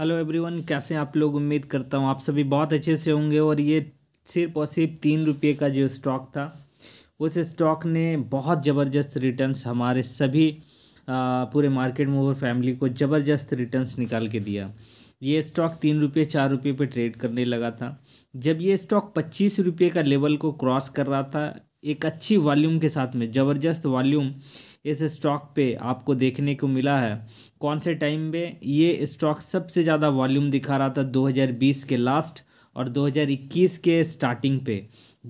hello everyone कैसे आप लोग उम्मीद करता हूँ आप सभी बहुत अच्छे से होंगे और ये सिर्फ और सिर्फ तीन रुपये का जो स्टॉक था उस स्टॉक ने बहुत ज़बरदस्त रिटर्न्स हमारे सभी आ, पूरे मार्केट मूवर फैमिली को ज़बरदस्त रिटर्न्स निकाल के दिया ये स्टॉक तीन रुपये चार रुपये पर ट्रेड करने लगा था जब ये स्टॉक पच्चीस रुपये का लेवल को क्रॉस कर रहा था एक अच्छी वॉल्यूम के साथ में ज़बरदस्त वॉल्यूम इस स्टॉक पे आपको देखने को मिला है कौन से टाइम पे ये स्टॉक सबसे ज़्यादा वॉल्यूम दिखा रहा था 2020 के लास्ट और 2021 के स्टार्टिंग पे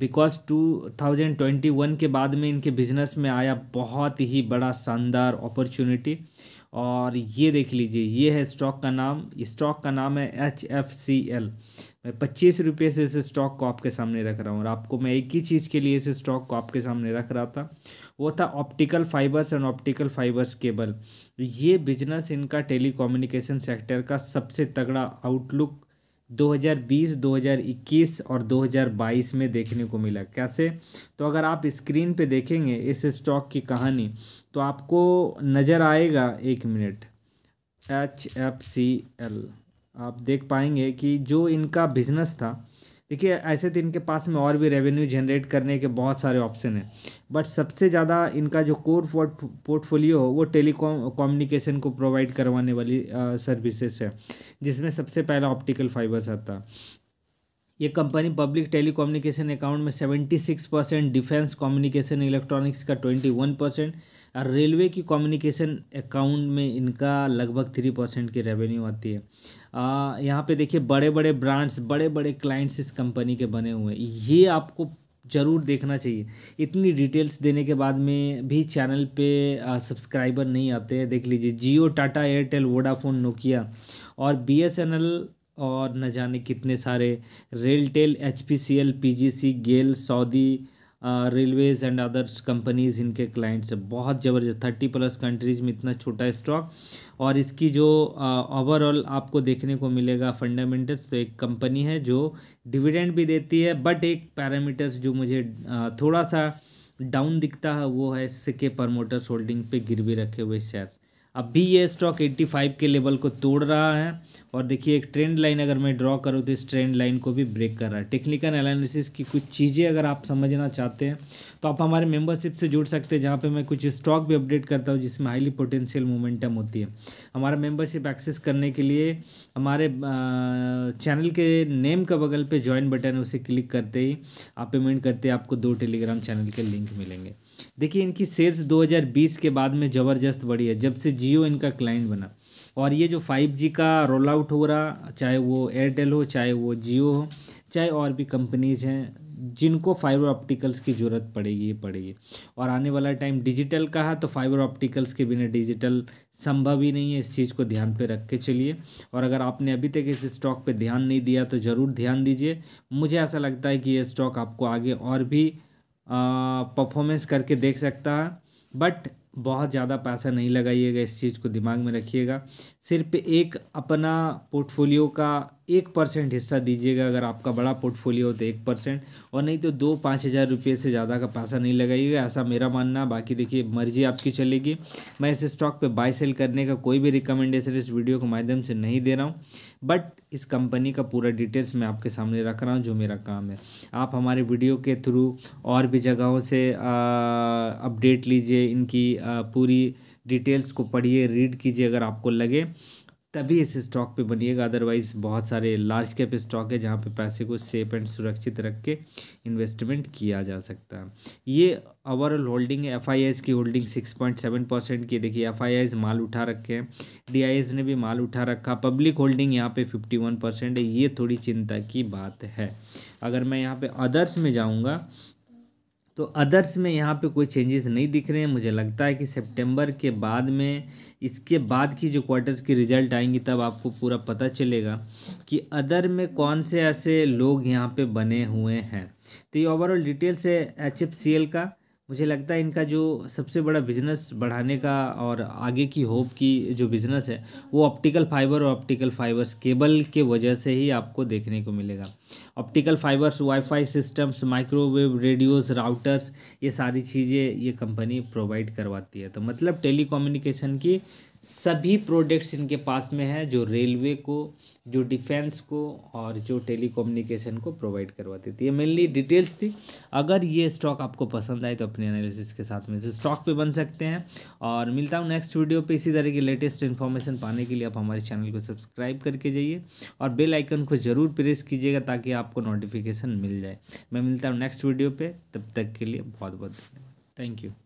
बिकॉज 2021 के बाद में इनके बिजनेस में आया बहुत ही बड़ा शानदार अपॉर्चुनिटी और ये देख लीजिए ये है स्टॉक का नाम स्टॉक का नाम है एच एफ सी एल मैं पच्चीस रुपये से इस स्टॉक को आपके सामने रख रहा हूँ और आपको मैं एक ही चीज़ के लिए इस स्टॉक को आपके सामने रख रहा था वो था optical fibres and optical fibres cable ये बिजनेस इनका टेली सेक्टर का सबसे तगड़ा आउटलुक 2020, 2021 और 2022 में देखने को मिला कैसे तो अगर आप स्क्रीन पे देखेंगे इस स्टॉक की कहानी तो आपको नज़र आएगा एक minute H F C L आप देख पाएंगे कि जो इनका बिजनेस था देखिए ऐसे तो इनके पास में और भी रेवेन्यू जनरेट करने के बहुत सारे ऑप्शन हैं बट सबसे ज़्यादा इनका जो कोर पोर्टफोलियो हो वो टेलीकॉम कम्युनिकेशन को प्रोवाइड करवाने वाली सर्विसेज है जिसमें सबसे पहला ऑप्टिकल फाइबर्स आता ये company public tele communication account में seventy six percent defence communication electronics का ट्वेंटी वन परसेंट और रेलवे की कम्युनिकेशन अकाउंट में इनका लगभग थ्री परसेंट की रेवेन्यू आती है आ, यहाँ पे देखिए बड़े बड़े ब्रांड्स बड़े बड़े क्लाइंट्स इस कंपनी के बने हुए हैं ये आपको ज़रूर देखना चाहिए इतनी डिटेल्स देने के बाद में भी चैनल पे सब्सक्राइबर नहीं आते हैं देख लीजिए जियो टाटा एयरटेल वोडाफोन नोकिया और बी एस एन एल और न जाने कितने सारे RailTel H P C L P G C GAIL Saudi railways and others companies इनके क्लाइंट्स बहुत ज़बरदस्त थर्टी प्लस कंट्रीज़ में इतना छोटा स्टॉक और इसकी जो ओवरऑल uh, आपको देखने को मिलेगा फंडामेंटल्स तो एक कंपनी है जो डिविडेंड भी देती है बट एक पैरामीटर्स जो मुझे uh, थोड़ा सा डाउन दिखता है वो है इसके प्रमोटर्स होल्डिंग पे गिरवी रखे हुए शेयर अब भी ये स्टॉक 85 के लेवल को तोड़ रहा है और देखिए एक ट्रेंड लाइन अगर मैं ड्रॉ करूँ तो इस ट्रेंड लाइन को भी ब्रेक कर रहा है टेक्निकल एनालिसिस की कुछ चीज़ें अगर आप समझना चाहते हैं तो आप हमारे मेंबरशिप से जुड़ सकते हैं जहाँ पे मैं कुछ स्टॉक भी अपडेट करता हूँ जिसमें हाईली पोटेंशियल मोमेंटम होती है हमारा मेम्बरशिप एक्सेस करने के लिए हमारे चैनल के नेम के बगल पर ज्वाइन बटन उसे क्लिक करते ही आप पेमेंट करते ही आपको दो टेलीग्राम चैनल के लिंक मिलेंगे देखिए इनकी सेल्स दो के बाद में ज़बरदस्त बढ़ी है जब से जियो इनका क्लाइंट बना और ये जो 5G का रोल आउट हो रहा चाहे वो एयरटेल हो चाहे वो जियो हो चाहे और भी कंपनीज हैं जिनको फाइबर ऑप्टिकल्स की ज़रूरत पड़ेगी पड़ेगी और आने वाला टाइम डिजिटल का है तो फाइबर ऑप्टिकल्स के बिना डिजिटल संभव ही नहीं है इस चीज़ को ध्यान पे रख के चलिए और अगर आपने अभी तक इस स्टॉक पे ध्यान नहीं दिया तो ज़रूर ध्यान दीजिए मुझे ऐसा लगता है कि ये स्टॉक आपको आगे और भी परफॉर्मेंस करके देख सकता है बट बहुत ज़्यादा पैसा नहीं लगाइएगा इस चीज़ को दिमाग में रखिएगा सिर्फ एक अपना पोर्टफोलियो का एक परसेंट हिस्सा दीजिएगा अगर आपका बड़ा पोर्टफोलियो हो तो एक परसेंट और नहीं तो दो पाँच हज़ार रुपये से ज़्यादा का पैसा नहीं लगाइएगा ऐसा मेरा मानना बाकी देखिए मर्जी आपकी चलेगी मैं इस स्टॉक पे बाय सेल करने का कोई भी रिकमेंडेशन इस वीडियो के माध्यम से नहीं दे रहा हूँ बट इस कंपनी का पूरा डिटेल्स मैं आपके सामने रख रहा हूँ जो मेरा काम है आप हमारे वीडियो के थ्रू और भी जगहों से अपडेट लीजिए इनकी पूरी डिटेल्स को पढ़िए रीड कीजिए अगर आपको लगे तभी इस स्टॉक पे बनिएगा अदरवाइज़ बहुत सारे लार्ज कैप स्टॉक है जहाँ पे पैसे को सेफ एंड सुरक्षित रख के इन्वेस्टमेंट किया जा सकता है ये ओवरऑल होल्डिंग है एफ की holding six point seven percent की देखिए एफ माल उठा रखे हैं डी ने भी माल उठा रखा पब्लिक होल्डिंग यहाँ पे फिफ्टी वन परसेंट है ये थोड़ी चिंता की बात है अगर मैं यहाँ पर अदर्स में जाऊँगा तो अदर्स में यहाँ पे कोई चेंजेस नहीं दिख रहे हैं मुझे लगता है कि सितंबर के बाद में इसके बाद की जो क्वार्टर्स की रिज़ल्ट आएंगी तब आपको पूरा पता चलेगा कि अदर में कौन से ऐसे लोग यहाँ पे बने हुए हैं तो ये ओवरऑल डिटेल्स है एच का मुझे लगता है इनका जो सबसे बड़ा बिजनेस बढ़ाने का और आगे की होप की जो बिज़नेस है वो ऑप्टिकल फाइबर और ऑप्टिकल फाइबर्स केबल के वजह से ही आपको देखने को मिलेगा optical fibres wifi systems microwave radios routers ये सारी चीज़ें ये कंपनी प्रोवाइड करवाती है तो मतलब टेली की सभी प्रोडक्ट्स इनके पास में है जो रेलवे को जो डिफेंस को और जो टेली को प्रोवाइड करवाते थे ये मेनली डिटेल्स थी अगर ये स्टॉक आपको पसंद आए तो अपने एनालिसिस के साथ में स्टॉक पे बन सकते हैं और मिलता हूँ नेक्स्ट वीडियो पे इसी तरह की लेटेस्ट इन्फॉर्मेशन पाने के लिए आप हमारे चैनल को सब्सक्राइब करके जाइए और बेल आइकन को ज़रूर प्रेस कीजिएगा ताकि आपको नोटिफिकेशन मिल जाए मैं मिलता हूँ नेक्स्ट वीडियो पर तब तक के लिए बहुत बहुत धन्यवाद थैंक यू